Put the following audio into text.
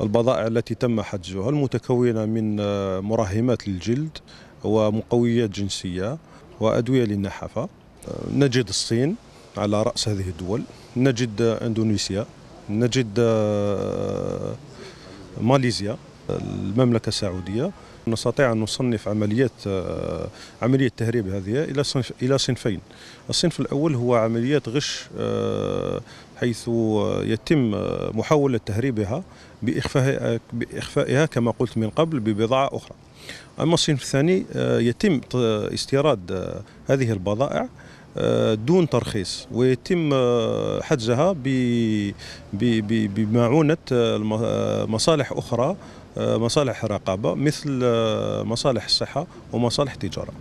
البضائع التي تم حجزها المتكونة من آه، مرهمات للجلد ومقويات جنسية وأدوية للنحافة آه، نجد الصين على رأس هذه الدول نجد آه، أندونيسيا نجد ماليزيا المملكة السعودية نستطيع أن نصنف عمليات آه، عملية تهريب هذه إلى صنف إلى صنفين الصنف الأول هو عمليات غش آه، حيث يتم آه، محاولة تهريبها بإخفائها, بإخفائها كما قلت من قبل ببضاعة أخرى أما الصنف الثاني يتم استيراد هذه البضائع آه، دون ترخيص ويتم آه، حجزها بمعونة آه، مصالح أخرى مصالح رقابة مثل مصالح الصحة ومصالح التجارة